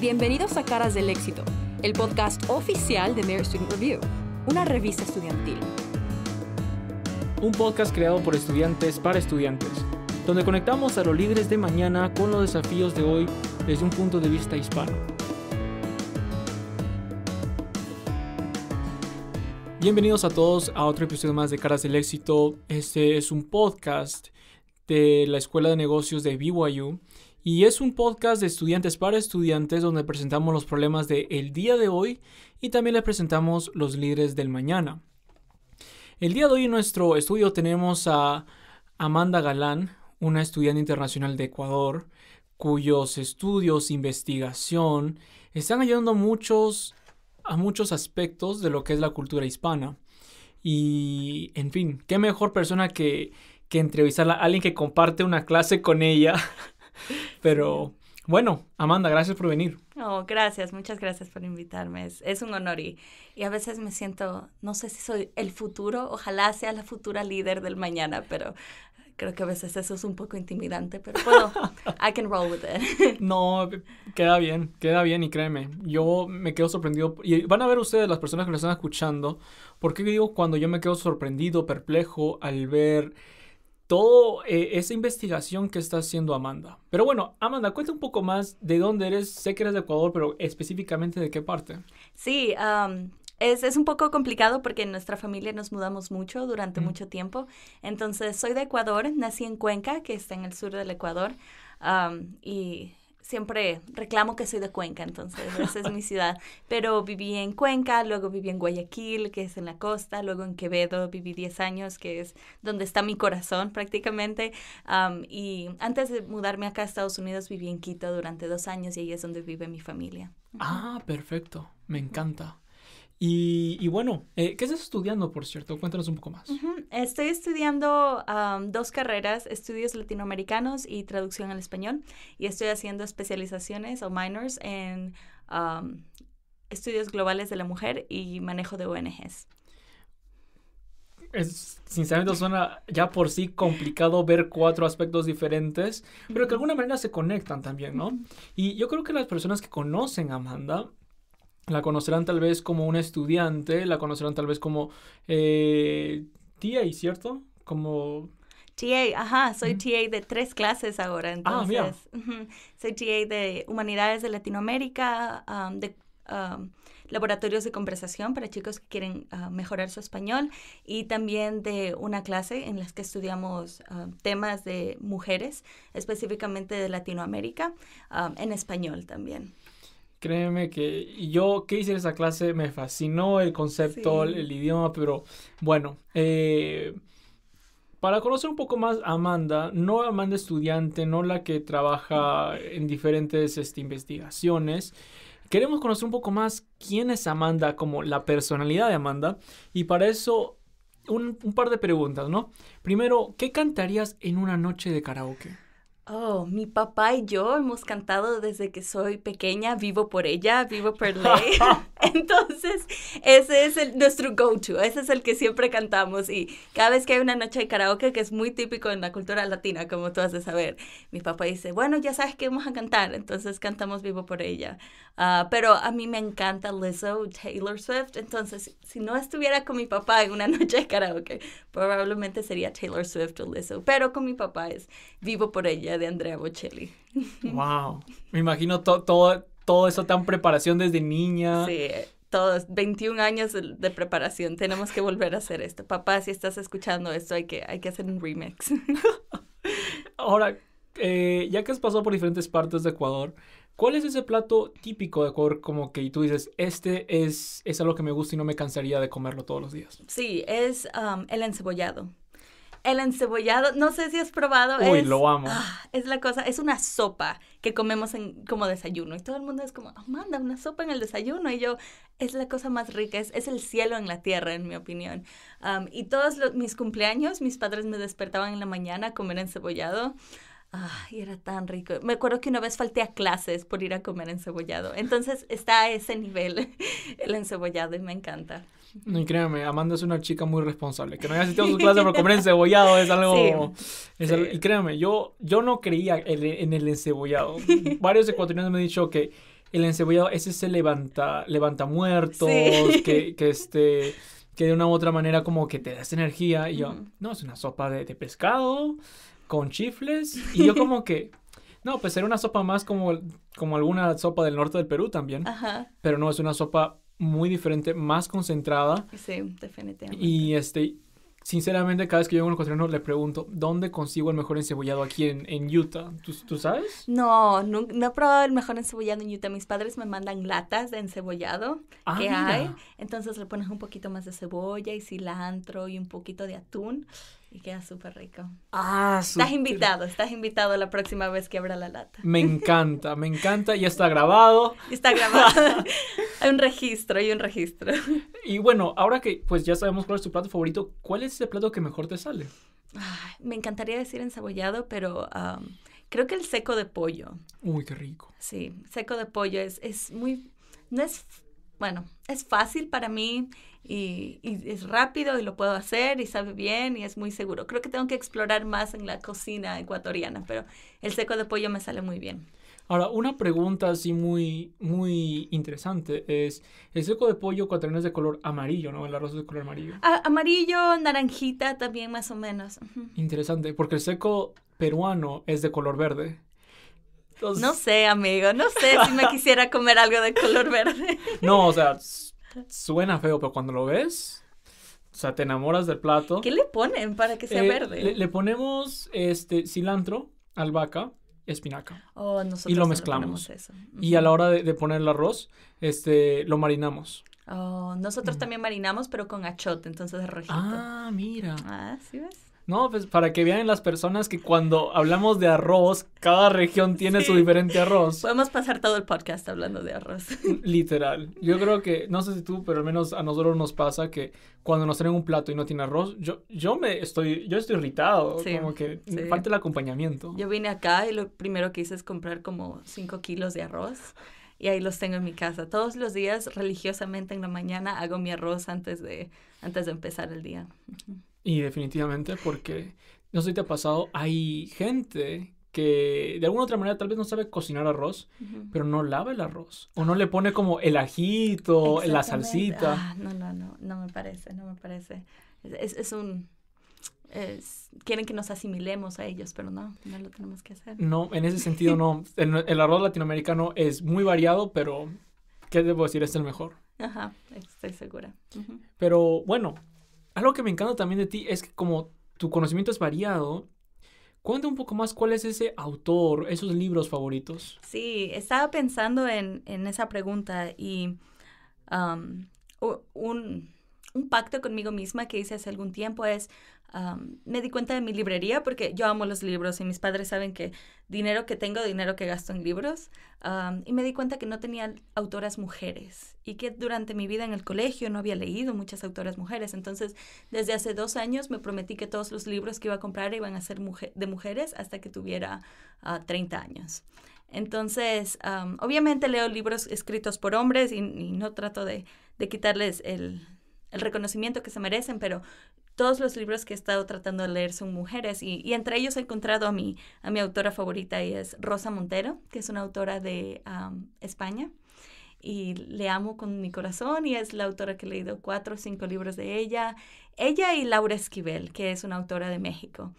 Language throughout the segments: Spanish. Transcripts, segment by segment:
Bienvenidos a Caras del Éxito, el podcast oficial de Mayor Student Review, una revista estudiantil. Un podcast creado por estudiantes para estudiantes, donde conectamos a los líderes de mañana con los desafíos de hoy desde un punto de vista hispano. Bienvenidos a todos a otro episodio más de Caras del Éxito. Este es un podcast de la Escuela de Negocios de BYU y es un podcast de estudiantes para estudiantes donde presentamos los problemas del el día de hoy y también les presentamos los líderes del mañana. El día de hoy en nuestro estudio tenemos a Amanda Galán, una estudiante internacional de Ecuador, cuyos estudios, investigación, están ayudando muchos, a muchos aspectos de lo que es la cultura hispana. Y, en fin, qué mejor persona que, que a alguien que comparte una clase con ella Pero bueno, Amanda, gracias por venir. Oh, gracias, muchas gracias por invitarme. Es, un honor y, a veces me siento, no sé si soy el futuro, ojalá sea la futura líder del mañana, pero creo que a veces eso es un poco intimidante, pero bueno, I can roll with it. no, queda bien, queda bien y créeme, yo me quedo sorprendido y van a ver ustedes las personas que nos están escuchando, porque digo cuando yo me quedo sorprendido, perplejo al ver toda eh, esa investigación que está haciendo Amanda. Pero bueno, Amanda, cuéntame un poco más de dónde eres. Sé que eres de Ecuador, pero específicamente de qué parte. Sí, es, es, un poco complicado porque en nuestra familia nos mudamos mucho durante mucho tiempo. Entonces, soy de Ecuador, nací en Cuenca, que está en el sur del Ecuador. y siempre reclamo que soy de Cuenca, entonces esa es mi ciudad. Pero viví en Cuenca, luego viví en Guayaquil, que es en la costa, luego en Quevedo viví 10 años, que es donde está mi corazón prácticamente. y antes de mudarme acá a Estados Unidos viví en Quito durante dos años y ahí es donde vive mi familia. Ah, perfecto, me encanta. Y, bueno, eh, ¿qué estás estudiando, por cierto? Cuéntanos un poco más. Estoy estudiando dos carreras, estudios latinoamericanos y traducción al español. Y estoy haciendo especializaciones o minors en estudios globales de la mujer y manejo de ONGs. Es, sinceramente suena ya por sí complicado ver cuatro aspectos diferentes, pero que de alguna manera se conectan también, ¿no? Y yo creo que las personas que conocen a Amanda la conocerán tal vez como una estudiante, la conocerán tal vez como eh, TA, ¿cierto? Como... TA, ajá, soy TA de tres clases ahora, ah, entonces. Soy TA de Humanidades de Latinoamérica, de laboratorios de conversación para chicos que quieren ah, mejorar su español y también de una clase en la que estudiamos temas de mujeres, específicamente de Latinoamérica, en español también. Créeme que yo que hice esa clase me fascinó el concepto, el, idioma, pero bueno, eh, para conocer un poco más a Amanda, no Amanda estudiante, no la que trabaja en diferentes este, investigaciones, queremos conocer un poco más quién es Amanda, como la personalidad de Amanda, y para eso un par de preguntas, ¿no? Primero, ¿qué cantarías en una noche de karaoke? Oh, mi papá y yo hemos cantado desde que soy pequeña, vivo por ella, vivo por ley. Entonces, ese es el, nuestro go-to, ese es el que siempre cantamos y cada vez que hay una noche de karaoke, que es muy típico en la cultura latina, como tú has de saber, mi papá dice, bueno, ya sabes que vamos a cantar, entonces cantamos vivo por ella. Ah, pero a mí me encanta Lizzo, Taylor Swift, entonces si no estuviera con mi papá en una noche de karaoke, probablemente sería Taylor Swift o Lizzo, pero con mi papá es vivo por ella de Andrea Bocelli. Wow, me imagino todo todo eso tan preparación desde niña. Sí, todos, 21 años de, preparación, tenemos que volver a hacer esto. Papá, si estás escuchando esto, hay que, hay que hacer un remix. Ahora, eh, ya que has pasado por diferentes partes de Ecuador, ¿cuál es ese plato típico de Ecuador como que tú dices, este es, es algo que me gusta y no me cansaría de comerlo todos los días? Sí, es um, el encebollado. El encebollado, no sé si has probado. Uy, es, lo amo. Ah, es la cosa, es una sopa que comemos en, como desayuno. Y todo el mundo es como, oh, manda una sopa en el desayuno. Y yo, es la cosa más rica, es, el cielo en la tierra, en mi opinión. y todos mis cumpleaños, mis padres me despertaban en la mañana a comer encebollado. Ah, y era tan rico. Me acuerdo que una vez falté a clases por ir a comer encebollado. Entonces está a ese nivel el encebollado y me encanta. Y créanme, Amanda es una chica muy responsable. Que no haya asistido a su clase por comer encebollado es algo... y créanme, yo, yo no creía en, en el encebollado. Varios ecuatorianos me han dicho que el encebollado es ese levanta, levanta muertos, que, que este que de una u otra manera como que te das energía. Y yo, no, es una sopa de, de, pescado con chifles. Y yo como que, no, pues era una sopa más como, como alguna sopa del norte del Perú también. Ajá. Pero no, es una sopa muy diferente, más concentrada. Sí, definitivamente. Y este, sinceramente, cada vez que yo a un ecuatoriano le pregunto, ¿dónde consigo el mejor encebollado aquí en, en Utah? ¿Tú, sabes? No, no, no he probado el mejor encebollado en Utah. Mis padres me mandan latas de encebollado ah, que hay. Entonces le pones un poquito más de cebolla y cilantro y un poquito de atún. Y queda súper rico. Ah, sí. Estás invitado, estás invitado la próxima vez que abra la lata. Me encanta, me encanta. Ya está grabado. Está grabado. hay un registro, hay un registro. Y bueno, ahora que pues ya sabemos cuál es tu plato favorito, ¿cuál es el plato que mejor te sale? me encantaría decir ensabollado, pero um, creo que el seco de pollo. Uy, qué rico. Sí, seco de pollo es, es muy... No es bueno, es fácil para mí y, es rápido y lo puedo hacer y sabe bien y es muy seguro. Creo que tengo que explorar más en la cocina ecuatoriana, pero el seco de pollo me sale muy bien. Ahora, una pregunta así muy, muy interesante es, el seco de pollo ecuatoriano es de color amarillo, ¿no? El arroz es de color amarillo. Ah, amarillo, naranjita también más o menos. Interesante, porque el seco peruano es de color verde no sé, amigo, no sé si me quisiera comer algo de color verde. No, o sea, suena feo, pero cuando lo ves, o sea, te enamoras del plato. ¿Qué le ponen para que sea eh, verde? Le, ponemos este cilantro, albahaca, espinaca. Oh, y lo mezclamos. Y a la hora de, poner el arroz, este, lo marinamos. Oh, nosotros también marinamos, pero con achote, entonces de rojito. Ah, mira. Ah, sí ves. No, pues para que vean las personas que cuando hablamos de arroz, cada región tiene su diferente arroz. Podemos pasar todo el podcast hablando de arroz. Literal. Yo creo que, no sé si tú, pero al menos a nosotros nos pasa que cuando nos traen un plato y no tiene arroz, yo, yo me estoy, yo estoy irritado. Sí, como que me falta el acompañamiento. Yo vine acá y lo primero que hice es comprar como 5 kilos de arroz y ahí los tengo en mi casa. Todos los días, religiosamente en la mañana, hago mi arroz antes de, antes de empezar el día. Y definitivamente, porque no sé si te ha pasado, hay gente que de alguna otra manera tal vez no sabe cocinar arroz, pero no lava el arroz. O no le pone como el ajito, la salsita. Ah, no, no, no, no me parece, no me parece. Es, un... quieren que nos asimilemos a ellos, pero no, no lo tenemos que hacer. No, en ese sentido no. El, arroz latinoamericano es muy variado, pero ¿qué debo decir? Es el mejor. Ajá, estoy segura. Pero bueno, algo que me encanta también de ti es que como tu conocimiento es variado, cuéntame un poco más cuál es ese autor, esos libros favoritos. Sí, estaba pensando en, esa pregunta y um, un, un, pacto conmigo misma que hice hace algún tiempo es me di cuenta de mi librería porque yo amo los libros y mis padres saben que dinero que tengo, dinero que gasto en libros. y me di cuenta que no tenía autoras mujeres y que durante mi vida en el colegio no había leído muchas autoras mujeres. Entonces, desde hace dos años me prometí que todos los libros que iba a comprar iban a ser de mujeres hasta que tuviera 30 ah, años. Entonces, obviamente leo libros escritos por hombres y, no trato de, quitarles el, el reconocimiento que se merecen, pero todos los libros que he estado tratando de leer son mujeres y, entre ellos he encontrado a mi, a mi autora favorita y es Rosa Montero, que es una autora de España y le amo con mi corazón y es la autora que he leído cuatro o cinco libros de ella. Ella y Laura Esquivel, que es una autora de México.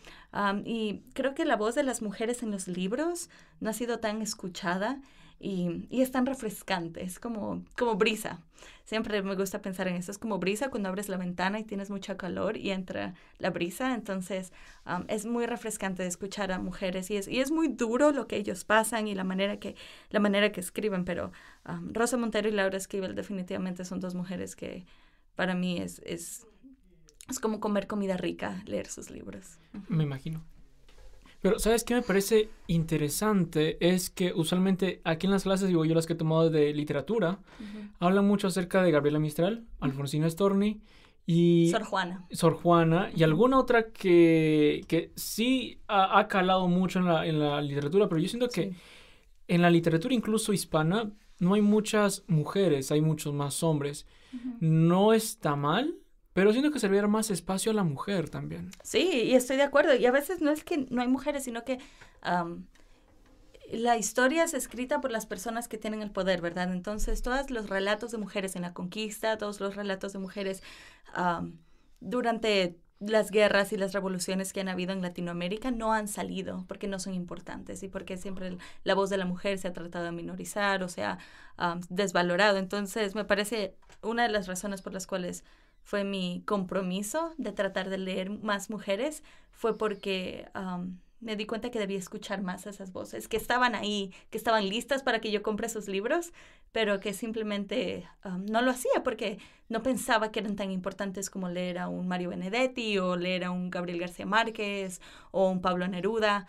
y creo que la voz de las mujeres en los libros no ha sido tan escuchada y, es tan refrescante, es como, como brisa. Siempre me gusta pensar en eso, es como brisa cuando abres la ventana y tienes mucho calor y entra la brisa, entonces es muy refrescante escuchar a mujeres y es, y es muy duro lo que ellos pasan y la manera que, la manera que escriben, pero Rosa Montero y Laura Esquivel definitivamente son dos mujeres que para mí es, es, es como comer comida rica, leer sus libros. Me imagino. Pero, ¿sabes qué me parece interesante? Es que usualmente aquí en las clases, digo yo las que he tomado de literatura, hablan mucho acerca de Gabriela Mistral, Alfonsina Storni y... Sor Juana. Sor Juana y alguna otra que, sí ha, calado mucho en la, literatura, pero yo siento que en la literatura incluso hispana no hay muchas mujeres, hay muchos más hombres. No está mal, pero siento que se más espacio a la mujer también. Sí, y estoy de acuerdo. Y a veces no es que no hay mujeres, sino que la historia es escrita por las personas que tienen el poder, ¿verdad? Entonces, todos los relatos de mujeres en la conquista, todos los relatos de mujeres durante las guerras y las revoluciones que han habido en Latinoamérica no han salido porque no son importantes y porque siempre la voz de la mujer se ha tratado de minorizar o se ha desvalorado. Entonces, me parece una de las razones por las cuales fue mi compromiso de tratar de leer más mujeres, fue porque me di cuenta que debía escuchar más a esas voces, que estaban ahí, que estaban listas para que yo compre sus libros, pero que simplemente no lo hacía porque no pensaba que eran tan importantes como leer a un Mario Benedetti o leer a un Gabriel García Márquez o un Pablo Neruda.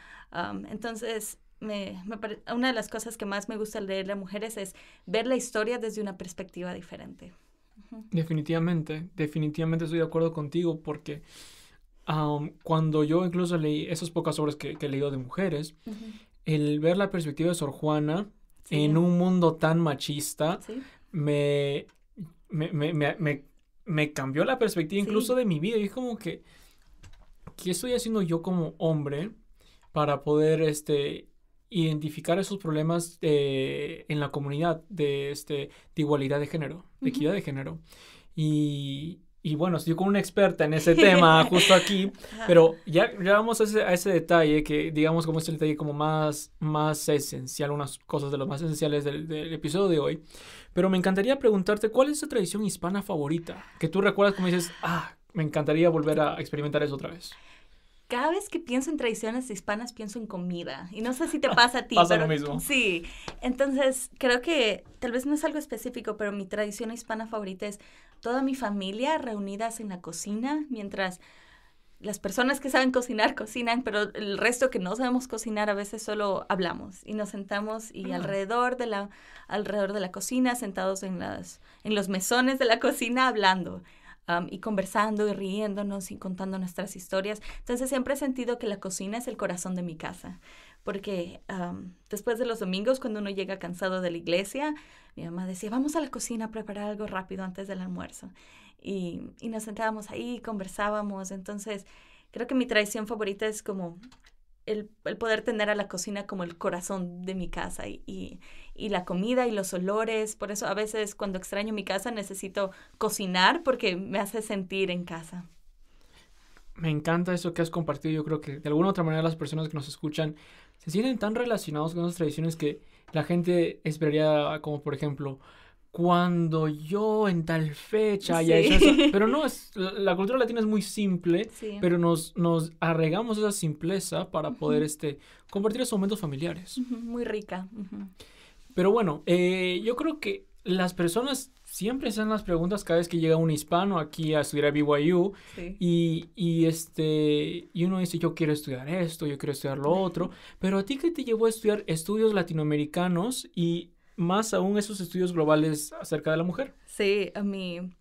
entonces, me, una de las cosas que más me gusta leer a mujeres es ver la historia desde una perspectiva diferente. Definitivamente, definitivamente estoy de acuerdo contigo porque cuando yo incluso leí esas pocas obras que, he leído de mujeres, el ver la perspectiva de Sor Juana en un mundo tan machista me, me, cambió la perspectiva incluso de mi vida y es como que, ¿qué estoy haciendo yo como hombre para poder este, identificar esos problemas en la comunidad de, este, de igualdad de género, de equidad de género. Y, bueno, estoy con una experta en ese tema justo aquí, pero ya, ya vamos a ese, detalle que digamos como es este el detalle como más, más esencial, unas cosas de los más esenciales del, episodio de hoy. Pero me encantaría preguntarte, ¿cuál es tu tradición hispana favorita? Que tú recuerdas como dices, ah, me encantaría volver a experimentar eso otra vez cada vez que pienso en tradiciones hispanas, pienso en comida. Y no sé si te pasa a ti. pasa pero, lo mismo. Sí. Entonces, creo que tal vez no es algo específico, pero mi tradición hispana favorita es toda mi familia reunidas en la cocina mientras las personas que saben cocinar cocinan, pero el resto que no sabemos cocinar a veces solo hablamos y nos sentamos y ah. alrededor de la alrededor de la cocina, sentados en las en los mesones de la cocina hablando y conversando y riéndonos y contando nuestras historias. Entonces siempre he sentido que la cocina es el corazón de mi casa, porque después de los domingos, cuando uno llega cansado de la iglesia, mi mamá decía, vamos a la cocina a preparar algo rápido antes del almuerzo. Y, nos sentábamos ahí, conversábamos. Entonces creo que mi tradición favorita es como el, poder tener a la cocina como el corazón de mi casa y, y, y, la comida y los olores. Por eso a veces cuando extraño mi casa necesito cocinar porque me hace sentir en casa. Me encanta eso que has compartido. Yo creo que de alguna u otra manera las personas que nos escuchan se sienten tan relacionados con esas tradiciones que la gente esperaría, como por ejemplo, cuando yo en tal fecha pero no es la, cultura latina es muy simple pero nos nos arregamos esa simpleza para poder este compartir esos momentos familiares muy rica pero bueno eh, yo creo que las personas siempre hacen las preguntas cada vez que llega un hispano aquí a estudiar a BYU y, y este y uno dice yo quiero estudiar esto yo quiero estudiar lo otro pero a ti qué te llevó a estudiar estudios latinoamericanos y más aún esos estudios globales acerca de la mujer. Sí, a mí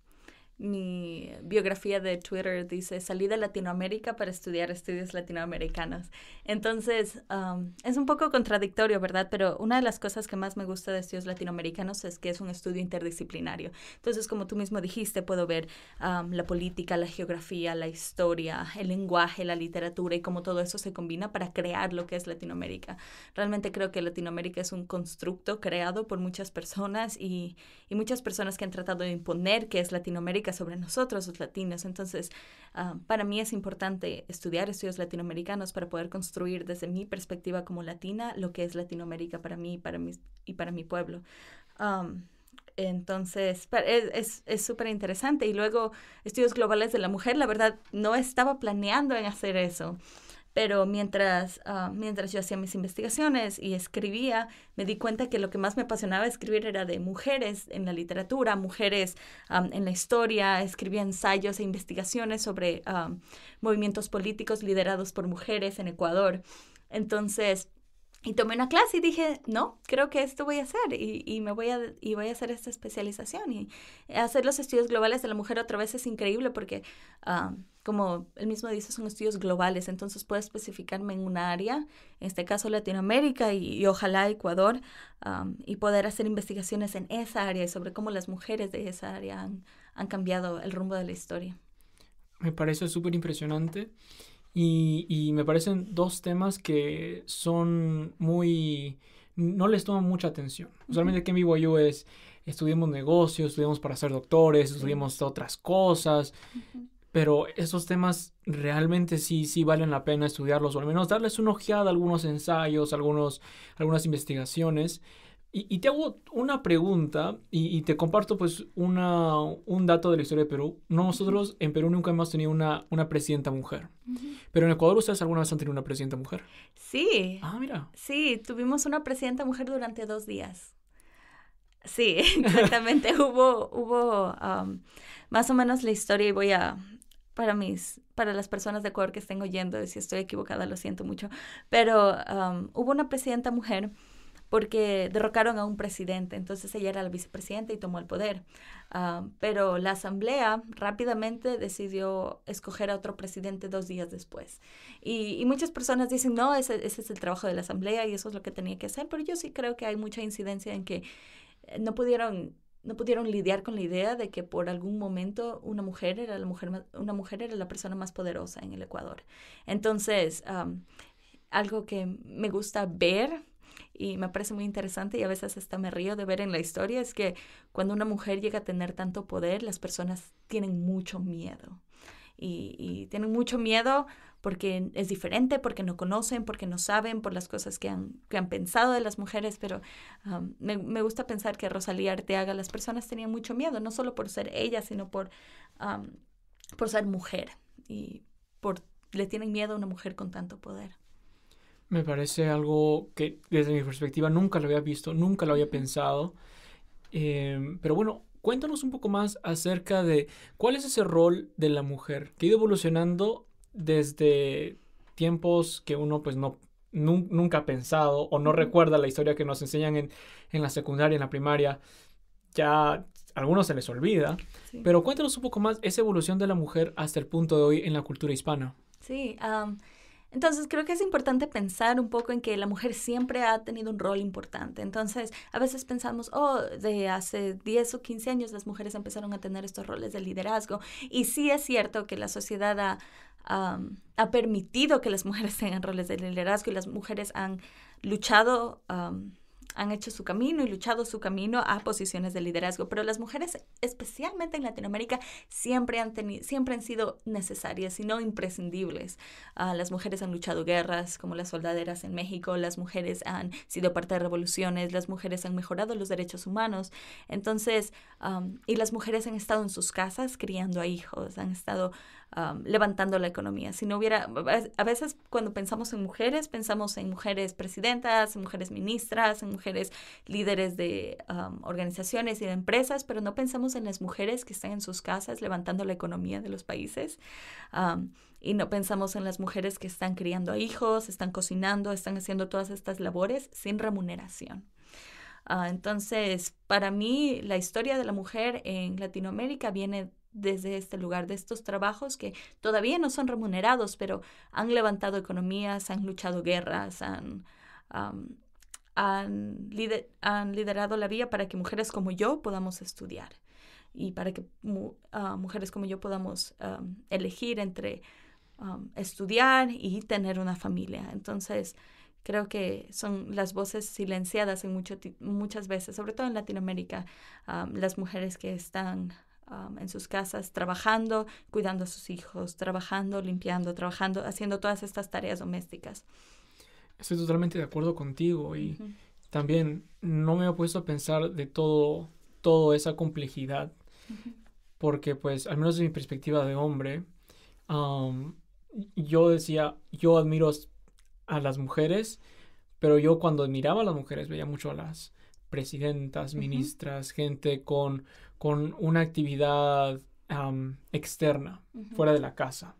mi biografía de Twitter dice, salí de Latinoamérica para estudiar estudios latinoamericanos. Entonces, um, es un poco contradictorio, ¿verdad? Pero una de las cosas que más me gusta de estudios latinoamericanos es que es un estudio interdisciplinario. Entonces, como tú mismo dijiste, puedo ver um, la política, la geografía, la historia, el lenguaje, la literatura y cómo todo eso se combina para crear lo que es Latinoamérica. Realmente creo que Latinoamérica es un constructo creado por muchas personas y, y muchas personas que han tratado de imponer que es Latinoamérica sobre nosotros los latinos. Entonces, ah, para mí es importante estudiar estudios latinoamericanos para poder construir desde mi perspectiva como latina lo que es Latinoamérica para mí para y para mi pueblo. entonces, es súper interesante. Y luego, estudios globales de la mujer, la verdad, no estaba planeando en hacer eso. Pero mientras, ah, mientras yo hacía mis investigaciones y escribía, me di cuenta que lo que más me apasionaba escribir era de mujeres en la literatura, mujeres en la historia, escribía ensayos e investigaciones sobre movimientos políticos liderados por mujeres en Ecuador. Entonces, y tomé una clase y dije, no, creo que esto voy a hacer y, y me voy a, y voy a hacer esta especialización. Y hacer los estudios globales de la mujer otra vez es increíble porque, como él mismo dice, son estudios globales, entonces puedo especificarme en una área, en este caso Latinoamérica y, ojalá Ecuador, y poder hacer investigaciones en esa área y sobre cómo las mujeres de esa área han, han cambiado el rumbo de la historia. Me parece súper impresionante. Y, me parecen dos temas que son muy... no les toman mucha atención. Usualmente aquí en BYU es estudiamos negocios, estudiamos para ser doctores, estudiamos otras cosas, pero esos temas realmente sí, sí valen la pena estudiarlos o al menos darles una ojeada a algunos ensayos, algunos, algunas investigaciones. Y, te hago una pregunta y, te comparto pues una, un dato de la historia de Perú. Nosotros en Perú nunca hemos tenido una, una presidenta mujer. Pero en Ecuador ustedes alguna vez han tenido una presidenta mujer. Sí. Ah, mira. Sí, tuvimos una presidenta mujer durante dos días. Sí, exactamente. hubo hubo um, más o menos la historia y voy a, para mis para las personas de Ecuador que estén oyendo, si estoy equivocada, lo siento mucho, pero um, hubo una presidenta mujer porque derrocaron a un presidente, entonces ella era la vicepresidenta y tomó el poder. Ah, pero la asamblea rápidamente decidió escoger a otro presidente dos días después. Y, muchas personas dicen, no, ese, ese es el trabajo de la asamblea y eso es lo que tenía que hacer, pero yo sí creo que hay mucha incidencia en que eh, no pudieron no pudieron lidiar con la idea de que por algún momento una mujer era la mujer una mujer era la persona más poderosa en el Ecuador entonces algo que me gusta ver y me parece muy interesante y a veces hasta me río de ver en la historia, es que cuando una mujer llega a tener tanto poder, las personas tienen mucho miedo. Y, tienen mucho miedo porque es diferente, porque no conocen, porque no saben, por las cosas que han, pensado de las mujeres, pero me, gusta pensar que Rosalía Arteaga, las personas tenían mucho miedo, no solo por ser ella, sino por, por ser mujer y por, le tienen miedo a una mujer con tanto poder. Me parece algo que desde mi perspectiva nunca lo había visto, nunca lo había pensado. Em, pero bueno, cuéntanos un poco más acerca de cuál es ese rol de la mujer que ha ido evolucionando desde tiempos que uno pues no nunca ha pensado o no recuerda la historia que nos enseñan en, en la secundaria, en la primaria. Ya algunos se les olvida. Pero cuéntanos un poco más esa evolución de la mujer hasta el punto de hoy en la cultura hispana. Sí. Entonces creo que es importante pensar un poco en que la mujer siempre ha tenido un rol importante. Entonces a veces pensamos, oh, de hace 10 o 15 años las mujeres empezaron a tener estos roles de liderazgo. Y sí es cierto que la sociedad ha, permitido que las mujeres tengan roles de liderazgo y las mujeres han luchado han hecho su camino y luchado su camino a posiciones de liderazgo, pero las mujeres, especialmente en Latinoamérica, siempre han, siempre han sido necesarias y no imprescindibles. Ah, las mujeres han luchado guerras como las soldaderas en México, las mujeres han sido parte de revoluciones, las mujeres han mejorado los derechos humanos, entonces, y las mujeres han estado en sus casas criando a hijos, han estado levantando la economía. Si no hubiera, a veces cuando pensamos en mujeres, pensamos en mujeres presidentas, en mujeres ministras, en mujeres líderes de organizaciones y de empresas, pero no pensamos en las mujeres que están en sus casas levantando la economía de los países. y no pensamos en las mujeres que están criando a hijos, están cocinando, están haciendo todas estas labores sin remuneración. Ah, entonces, para mí, la historia de la mujer en Latinoamérica viene desde este lugar, de estos trabajos que todavía no son remunerados, pero han levantado economías, han luchado guerras, han, han, liderado la vía para que mujeres como yo podamos estudiar y para que ah, mujeres como yo podamos elegir entre estudiar y tener una familia. Entonces, creo que son las voces silenciadas en mucho muchas veces, sobre todo en Latinoamérica, las mujeres que están en sus casas trabajando, cuidando a sus hijos, trabajando, limpiando, trabajando, haciendo todas estas tareas domésticas. Estoy totalmente de acuerdo contigo y también no me he puesto a pensar de todo, toda esa complejidad, porque pues al menos desde mi perspectiva de hombre, yo decía, yo admiro a las mujeres, pero yo cuando admiraba a las mujeres veía mucho a las presidentas, ministras, gente con, con, una actividad externa, fuera de la casa.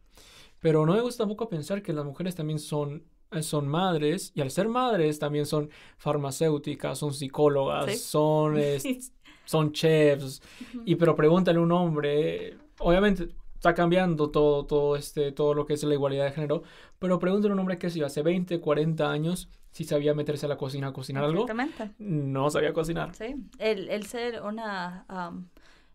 Pero no me gusta tampoco pensar que las mujeres también son, eh, son madres y al ser madres también son farmacéuticas, son psicólogas, son, son chefs. Y pero pregúntale a un hombre, obviamente está cambiando todo, todo, este, todo lo que es la igualdad de género, pero pregúntale a un hombre que si hace 20, 40 años si sabía meterse a la cocina a cocinar algo. No sabía cocinar. Sí, el, el ser una... Um,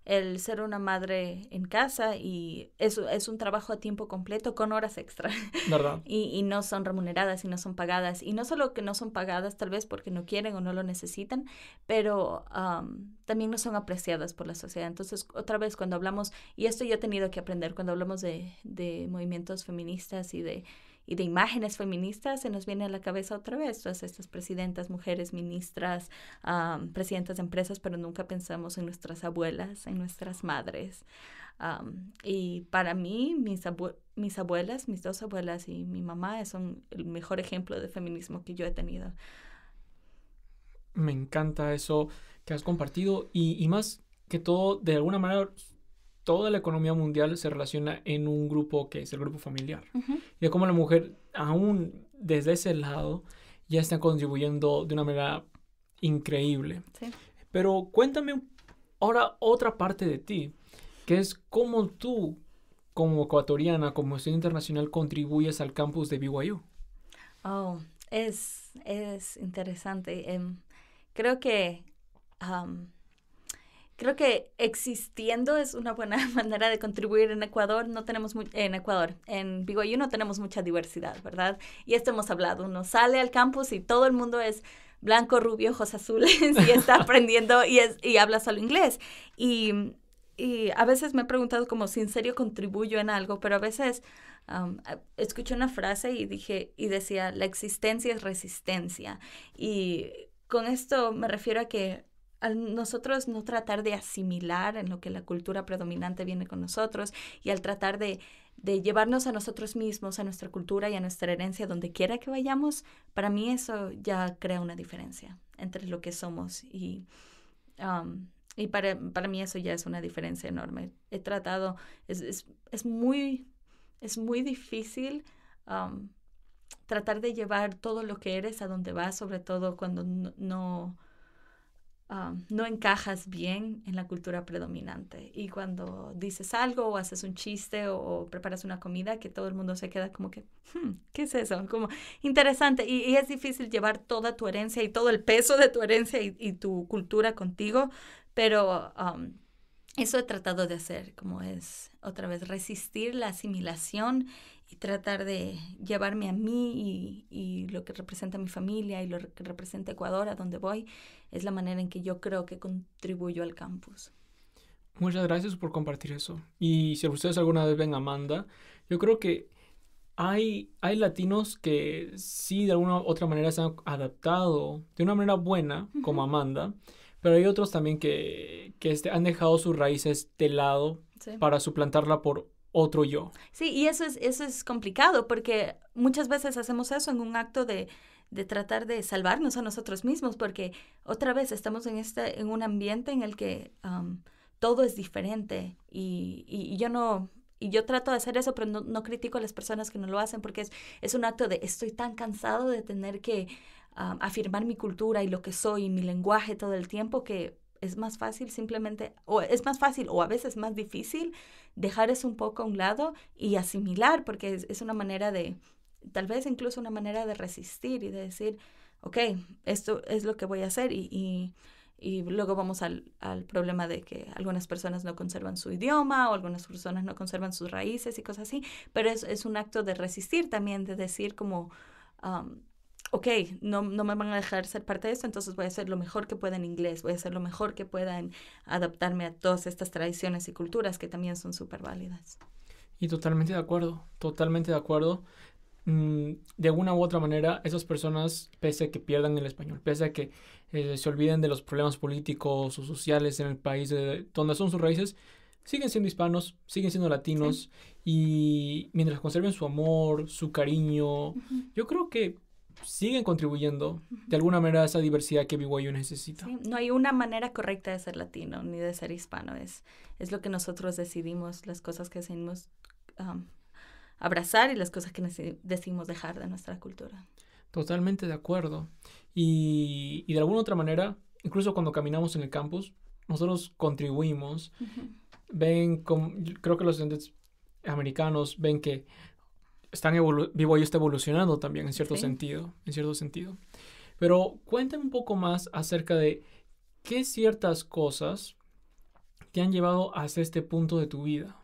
el ser una madre en casa y es, es un trabajo a tiempo completo con horas extra. ¿Verdad? Y, y, no son remuneradas y no son pagadas. Y no solo que no son pagadas tal vez porque no quieren o no lo necesitan, pero um, también no son apreciadas por la sociedad. Entonces, otra vez cuando hablamos, y esto yo he tenido que aprender cuando hablamos de, de movimientos feministas y de y de imágenes feministas, se nos viene a la cabeza otra vez todas estas presidentas, mujeres, ministras, presidentes presidentas de empresas, pero nunca pensamos en nuestras abuelas, en nuestras madres. y para mí, mis, mis abuelas, mis dos abuelas y mi mamá son el mejor ejemplo de feminismo que yo he tenido. Me encanta eso que has compartido y más que todo, de alguna manera toda la economía mundial se relaciona en un grupo que es el grupo familiar. Y como la mujer, aún desde ese lado, ya está contribuyendo de una manera increíble. Pero cuéntame ahora otra parte de ti, que es cómo tú, como ecuatoriana, como estudiante internacional, contribuyes al campus de BYU. Oh, es, interesante. Em, creo que Creo que existiendo es una buena manera de contribuir en Ecuador. No tenemos en Ecuador, en BYU no tenemos mucha diversidad, ¿verdad? Y esto hemos hablado. Uno sale al campus y todo el mundo es blanco, rubio, ojos azules y está aprendiendo y, es, y habla solo inglés. Y, y, a veces me he preguntado como si en serio contribuyo en algo, pero a veces escuché una frase y dije y decía, la existencia es resistencia. Y con esto me refiero a que al nosotros no tratar de asimilar en lo que la cultura predominante viene con nosotros y al tratar de, de llevarnos a nosotros mismos, a nuestra cultura y a nuestra herencia donde quiera que vayamos, para mí eso ya crea una diferencia entre lo que somos y... y para, para, mí eso ya es una diferencia enorme. He tratado, es, es, muy, es muy difícil tratar de llevar todo lo que eres a donde vas, sobre todo cuando no no encajas bien en la cultura predominante. Y cuando dices algo o haces un chiste o, preparas una comida, que todo el mundo se queda como que, hmm, ¿qué es eso? Como interesante. Y, es difícil llevar toda tu herencia y todo el peso de tu herencia y, tu cultura contigo, pero... eso he tratado de hacer, como es otra vez resistir la asimilación y tratar de llevarme a mí y, lo que representa mi familia y lo que representa Ecuador, a donde voy, es la manera en que yo creo que contribuyo al campus. Muchas gracias por compartir eso. Y si ustedes alguna vez ven a Amanda, yo creo que hay, hay latinos que sí de alguna u otra manera se han adaptado de una manera buena, como Amanda, pero hay otros también que, este, han dejado sus raíces de lado para suplantarla por otro yo. Sí, y eso es, eso es complicado porque muchas veces hacemos eso en un acto de, tratar de salvarnos a nosotros mismos porque otra vez estamos en, este, en un ambiente en el que um, todo es diferente y, y, yo no... Y yo trato de hacer eso, pero no, critico a las personas que no lo hacen porque es, es un acto de estoy tan cansado de tener que um, afirmar mi cultura y lo que soy y mi lenguaje todo el tiempo que es más fácil simplemente, o es más fácil o a veces más difícil dejar eso un poco a un lado y asimilar, porque es, una manera de, tal vez incluso una manera de resistir y de decir, ok, esto es lo que voy a hacer y, luego vamos al, problema de que algunas personas no conservan su idioma o algunas personas no conservan sus raíces y cosas así, pero es, es un acto de resistir también, de decir como... Um, ok, no, me van a dejar ser parte de esto, entonces voy a hacer lo mejor que pueda en inglés, voy a hacer lo mejor que pueda en adaptarme a todas estas tradiciones y culturas que también son súper válidas. Y totalmente de acuerdo, totalmente de acuerdo. Mm, de alguna u otra manera, esas personas, pese a que pierdan el español, pese a que eh, se olviden de los problemas políticos o sociales en el país donde son sus raíces, siguen siendo hispanos, siguen siendo latinos y mientras conserven su amor, su cariño, yo creo que siguen contribuyendo de alguna manera a esa diversidad que BYU necesita. no hay una manera correcta de ser latino ni de ser hispano. Es, es lo que nosotros decidimos, las cosas que decidimos um, abrazar y las cosas que decidimos dejar de nuestra cultura. Totalmente de acuerdo. Y, de alguna otra manera, incluso cuando caminamos en el campus, nosotros contribuimos. Ven, creo que los estudiantes americanos ven que están está evolucionando también en cierto sentido, en cierto sentido. Pero cuéntame un poco más acerca de qué ciertas cosas te han llevado hasta este punto de tu vida.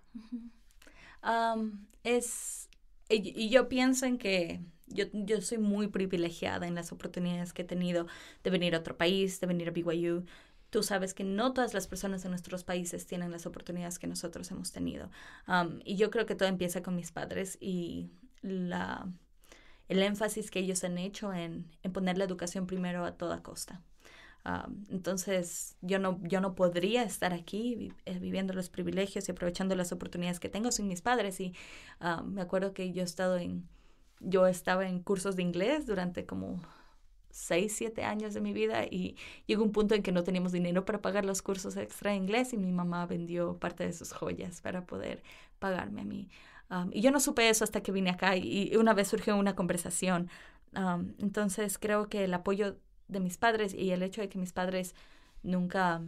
es y, yo pienso en que yo, yo soy muy privilegiada en las oportunidades que he tenido de venir a otro país, de venir a BYU. Tú sabes que no todas las personas en nuestros países tienen las oportunidades que nosotros hemos tenido. Um, y yo creo que todo empieza con mis padres y la, el énfasis que ellos han hecho en, poner la educación primero a toda costa. Um, entonces, yo no, yo no podría estar aquí eh, viviendo los privilegios y aprovechando las oportunidades que tengo sin mis padres. Y um, me acuerdo que yo he estado en, yo estaba en cursos de inglés durante como seis, siete años de mi vida y llegó un punto en que no teníamos dinero para pagar los cursos extra de inglés y mi mamá vendió parte de sus joyas para poder pagarme a mí. Um, y yo no supe eso hasta que vine acá y, una vez surgió una conversación. Um, entonces creo que el apoyo de mis padres y el hecho de que mis padres nunca,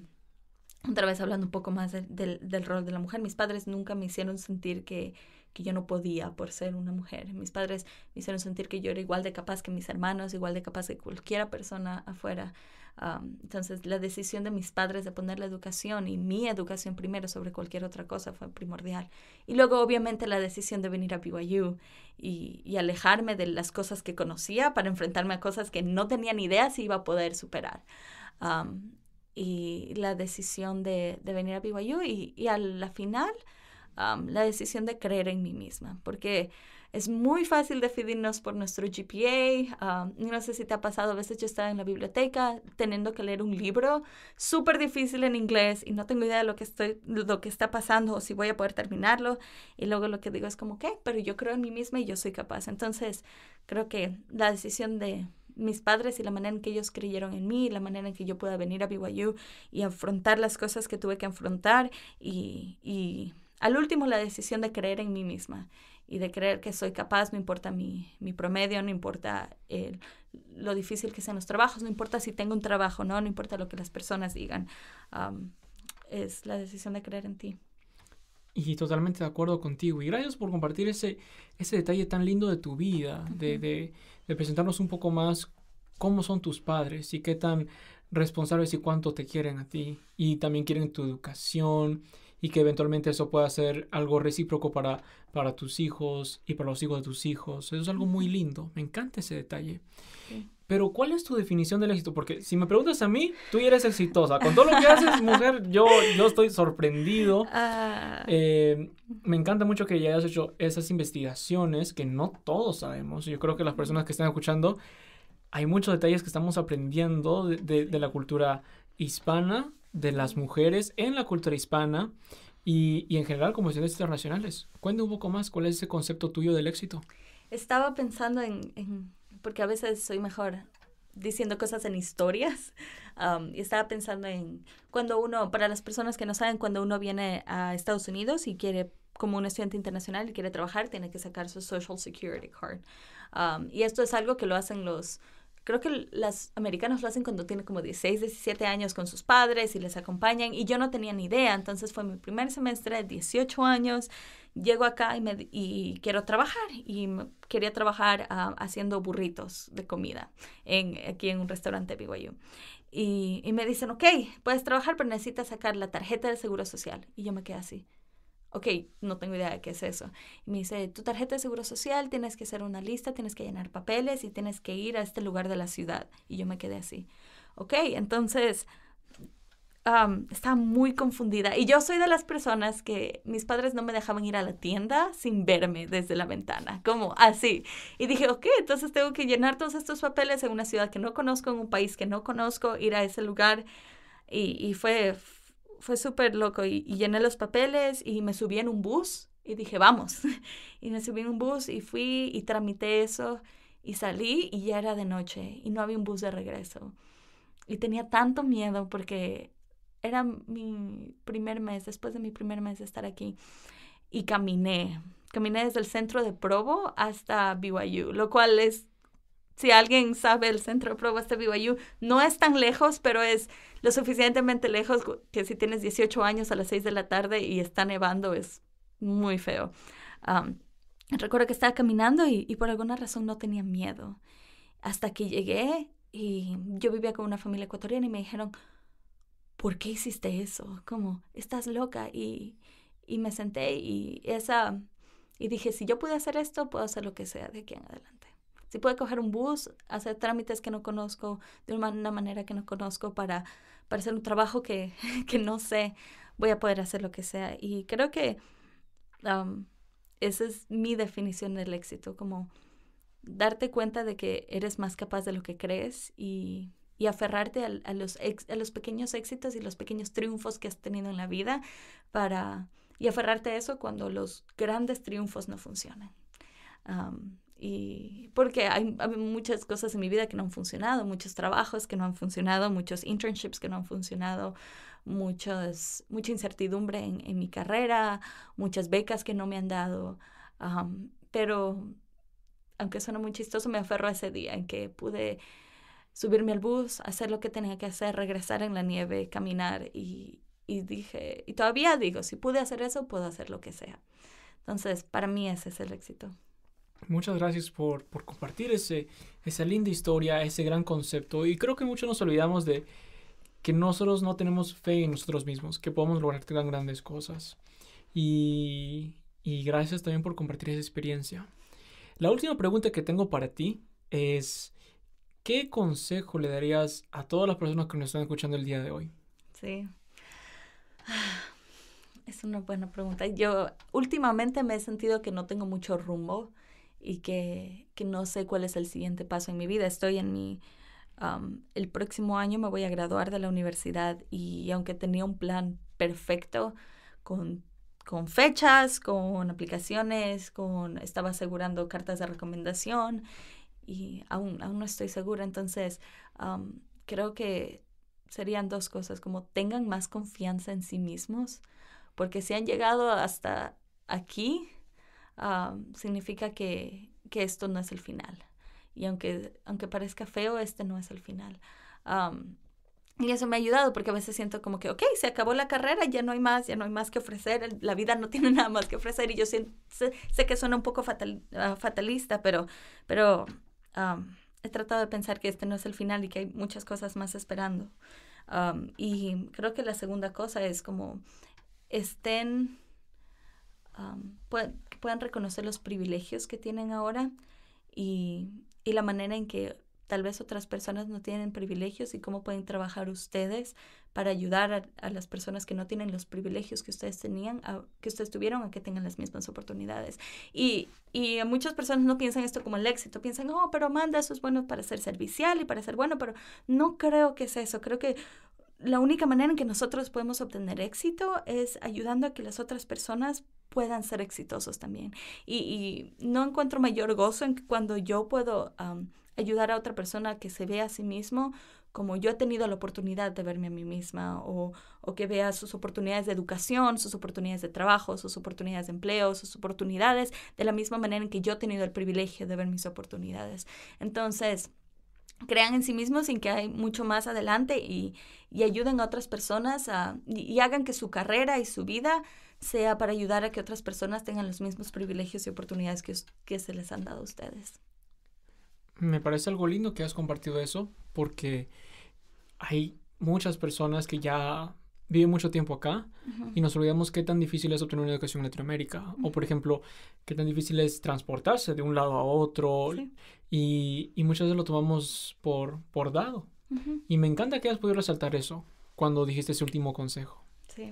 otra vez hablando un poco más del rol de la mujer, mis padres nunca me hicieron sentir que que yo no podía por ser una mujer. Mis padres me hicieron sentir que yo era igual de capaz que mis hermanos, igual de capaz que cualquiera persona afuera. entonces, la decisión de mis padres de poner la educación y mi educación primero sobre cualquier otra cosa fue primordial. Y luego, obviamente, la decisión de venir a BYU y, alejarme de las cosas que conocía para enfrentarme a cosas que no tenían ni idea si iba a poder superar. y la decisión de, venir a BYU y a la final la decisión de creer en mí misma, porque es muy fácil decidirnos por nuestro GPA. no sé si te ha pasado, a veces yo estaba en la biblioteca teniendo que leer un libro súper difícil en inglés y no tengo idea de lo que, estoy, lo que está pasando o si voy a poder terminarlo. Y luego lo que digo es como, ¿qué? Pero yo creo en mí misma y yo soy capaz. Entonces, creo que la decisión de mis padres y la manera en que ellos creyeron en mí, la manera en que yo pueda venir a BYU y afrontar las cosas que tuve que afrontar y al último, la decisión de creer en mí misma y de creer que soy capaz, no importa mi, mi promedio, no importa lo difícil que sean los trabajos, no importa si tengo un trabajo, no, no importa lo que las personas digan. es la decisión de creer en ti. Y totalmente de acuerdo contigo. Y gracias por compartir ese, detalle tan lindo de tu vida, de, de presentarnos un poco más cómo son tus padres y qué tan responsables y cuánto te quieren a ti. Y también quieren tu educación y que eventualmente eso pueda ser algo recíproco para, para tus hijos y para los hijos de tus hijos. Eso es algo muy lindo, me encanta ese detalle. Pero ¿cuál es tu definición del éxito? Porque si me preguntas a mí, tú eres exitosa. Con todo lo que haces, mujer, yo, estoy sorprendido. Ah. Eh, me encanta mucho que ya hayas hecho esas investigaciones que no todos sabemos. Yo creo que las personas que están escuchando, hay muchos detalles que estamos aprendiendo de la cultura hispana de las mujeres en la cultura hispana y, en general como estudiantes internacionales. Cuéntame un poco más, ¿cuál es ese concepto tuyo del éxito? Estaba pensando en, porque a veces soy mejor diciendo cosas en historias um, y estaba pensando en cuando uno, para las personas que no saben, cuando uno viene a Estados Unidos y quiere como un estudiante internacional y quiere trabajar, tiene que sacar su Social Security Card. Um, y esto es algo que lo hacen los, creo que las americanas lo hacen cuando tienen como 16, 17 años con sus padres y les acompañan y yo no tenía ni idea, entonces fue mi primer semestre de 18 años, llego acá y, me, y quiero trabajar y quería trabajar ah, haciendo burritos de comida en, aquí en un restaurante BYU. Y, y me dicen, ok, puedes trabajar, pero necesitas sacar la tarjeta del Seguro Social. Y yo me quedé así ok, no tengo idea de qué es eso. Y me dice, tu tarjeta de seguro social, tienes que hacer una lista, tienes que llenar papeles y tienes que ir a este lugar de la ciudad. Y yo me quedé así. Ok, entonces... está estaba muy confundida y yo soy de las personas que mis padres no me dejaban ir a la tienda sin verme desde la ventana, como así. Y dije, ok, entonces tengo que llenar todos estos papeles en una ciudad que no conozco, en un país que no conozco, ir a ese lugar y fue, fue súper loco y, llené los papeles y me subí en un bus y dije, vamos. y me subí en un bus y fui y tramité eso y salí y ya era de noche y no había un bus de regreso. Y tenía tanto miedo porque era mi primer mes, después de mi primer mes de estar aquí. Y caminé, caminé desde el centro de Provo hasta BYU, lo cual es si alguien sabe el centro de pruebas de BYU, no es tan lejos, pero es lo suficientemente lejos que si tienes 18 años a las 6 de la tarde y está nevando, es muy feo. recuerdo que estaba caminando y, por alguna razón no tenía miedo. Hasta que llegué y yo vivía con una familia ecuatoriana y me dijeron, ¿por qué hiciste eso? Como, estás loca. Y, y me senté y esa... Y dije, si yo pude hacer esto, puedo hacer lo que sea de aquí en adelante. Si puedo coger un bus, hacer trámites que no conozco, de una manera que no conozco, para, hacer un trabajo que, no sé, voy a poder hacer lo que sea. Y creo que esa es mi definición del éxito, como darte cuenta de que eres más capaz de lo que crees y, aferrarte a, los a los pequeños éxitos y los pequeños triunfos que has tenido en la vida para, y aferrarte a eso cuando los grandes triunfos no funcionan. Y porque hay, muchas cosas en mi vida que no han funcionado, muchos trabajos que no han funcionado, muchos internships que no han funcionado, muchas mucha incertidumbre en, mi carrera, muchas becas que no me han dado. pero, aunque suena muy chistoso, me aferro a ese día en que pude subirme al bus, hacer lo que tenía que hacer, regresar en la nieve, caminar y, y dije, y todavía digo, si pude hacer eso, puedo hacer lo que sea. Entonces, para mí ese es el éxito muchas gracias por, compartir ese, esa linda historia, ese gran concepto. Y creo que muchos nos olvidamos de que nosotros no tenemos fe en nosotros mismos, que podemos lograr tan grandes cosas. Y, y gracias también por compartir esa experiencia. La última pregunta que tengo para ti es, ¿qué consejo le darías a todas las personas que nos están escuchando el día de hoy? Sí. Ah, es una buena pregunta. Yo últimamente me he sentido que no tengo mucho rumbo y que, que no sé cuál es el siguiente paso en mi vida. Estoy en mi... el próximo año me voy a graduar de la universidad y aunque tenía un plan perfecto con, con fechas, con aplicaciones, con estaba asegurando cartas de recomendación y aún, aún no estoy segura. Entonces, creo que serían dos cosas, como tengan más confianza en sí mismos, porque si han llegado hasta aquí, Ah, significa que, esto no es el final. Y aunque, aunque parezca feo, este no es el final. y eso me ha ayudado porque a veces siento como que, ok, se acabó la carrera, ya no hay más, ya no hay más que ofrecer, la vida no tiene nada más que ofrecer. Y yo sé, que suena un poco fatal, ah, fatalista, pero, pero he tratado de pensar que este no es el final y que hay muchas cosas más esperando. y creo que la segunda cosa es como estén puedan, reconocer los privilegios que tienen ahora y, la manera en que tal vez otras personas no tienen privilegios y cómo pueden trabajar ustedes para ayudar a, las personas que no tienen los privilegios que ustedes tenían, que ustedes tuvieron, a que tengan las mismas oportunidades. Y, y muchas personas no piensan esto como el éxito, piensan, oh, pero Amanda, eso es bueno para ser servicial y para ser bueno, pero no creo que es eso, creo que la única manera en que nosotros podemos obtener éxito es ayudando a que las otras personas puedan ser exitosos también. Y, no encuentro mayor gozo en que cuando yo puedo ayudar a otra persona que se vea a sí mismo como yo he tenido la oportunidad de verme a mí misma o, o que vea sus oportunidades de educación, sus oportunidades de trabajo, sus oportunidades de empleo, sus oportunidades de la misma manera en que yo he tenido el privilegio de ver mis oportunidades. Entonces, crean en sí mismos sin que hay mucho más adelante y, ayuden a otras personas a, y, hagan que su carrera y su vida sea para ayudar a que otras personas tengan los mismos privilegios y oportunidades que, que se les han dado a ustedes. Me parece algo lindo que has compartido eso porque hay muchas personas que ya vive mucho tiempo acá y nos olvidamos qué tan difícil es obtener una educación en Latinoamérica. O, por ejemplo, qué tan difícil es transportarse de un lado a otro. Y, muchas veces lo tomamos por, por dado. Y me encanta que hayas podido resaltar eso cuando dijiste ese último consejo. Sí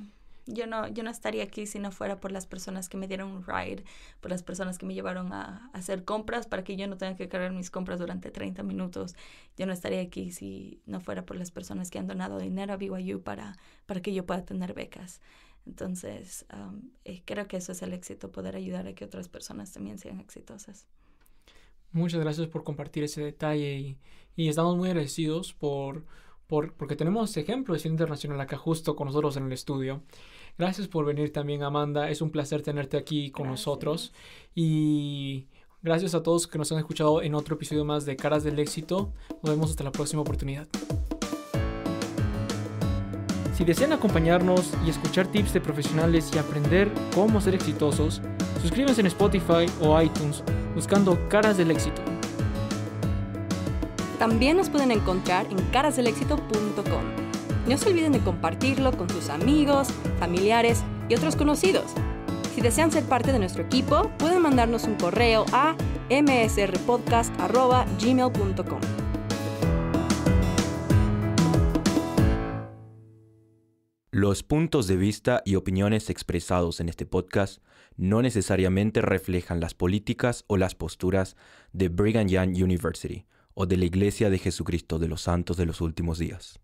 yo no, yo no estaría aquí si no fuera por las personas que me dieron un ride, por las personas que me llevaron a, hacer compras para que yo no tenga que cargar mis compras durante 30 minutos. Yo no estaría aquí si no fuera por las personas que han donado dinero a BYU para, para que yo pueda tener becas. Entonces, eh, creo que eso es el éxito, poder ayudar a que otras personas también sean exitosas. Muchas gracias por compartir ese detalle y, estamos muy agradecidos por, porque tenemos ejemplos de Ciudad internacional acá justo con nosotros en el estudio. Gracias por venir también, Amanda. Es un placer tenerte aquí con nosotros. Y gracias a todos que nos han escuchado en otro episodio más de Caras del Éxito. Nos vemos hasta la próxima oportunidad. Si desean acompañarnos y escuchar tips de profesionales y aprender cómo ser exitosos, suscríbanse en Spotify o iTunes buscando Caras del Éxito. También nos pueden encontrar en carasdelexito.com. No se olviden de compartirlo con sus amigos, familiares y otros conocidos. Si desean ser parte de nuestro equipo, pueden mandarnos un correo a msrpodcast.gmail.com. Los puntos de vista y opiniones expresados en este podcast no necesariamente reflejan las políticas o las posturas de Brigham Young University o de la Iglesia de Jesucristo de los Santos de los Últimos Días.